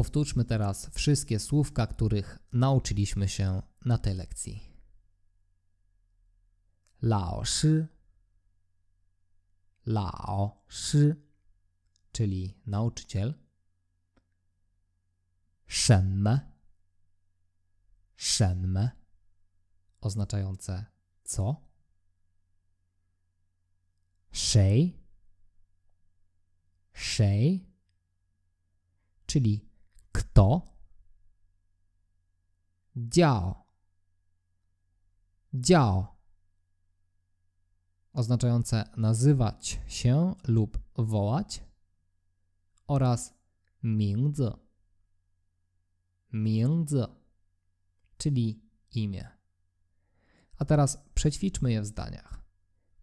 Powtórzmy teraz wszystkie słówka, których nauczyliśmy się na tej lekcji. Lao shi. Lao shi, czyli nauczyciel. Shenme. Shenme, oznaczające co. Shei. Shei, czyli kto? Dział. Dział. Oznaczające nazywać się lub wołać oraz mingzi. Mingzi, czyli imię. A teraz przećwiczmy je w zdaniach.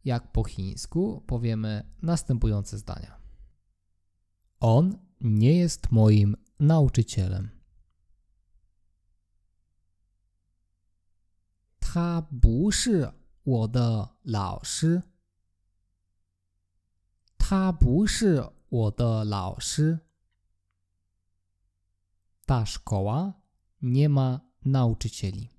Jak po chińsku powiemy następujące zdania. On nie jest moim 老师。他不是我的老师。他不是我的老师。Ta szkoła nie ma nauczycieli。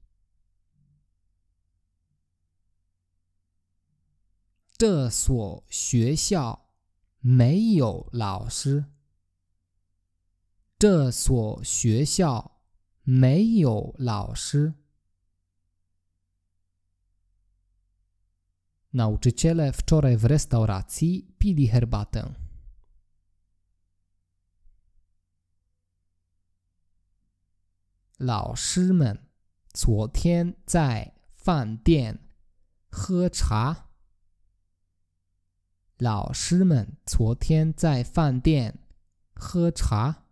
这所学校没有老师。这所学校没有老师。Nauczyciele wczorę w restauracji pieli herbatę。老师们昨天在饭店喝茶。老师们昨天在饭店喝茶。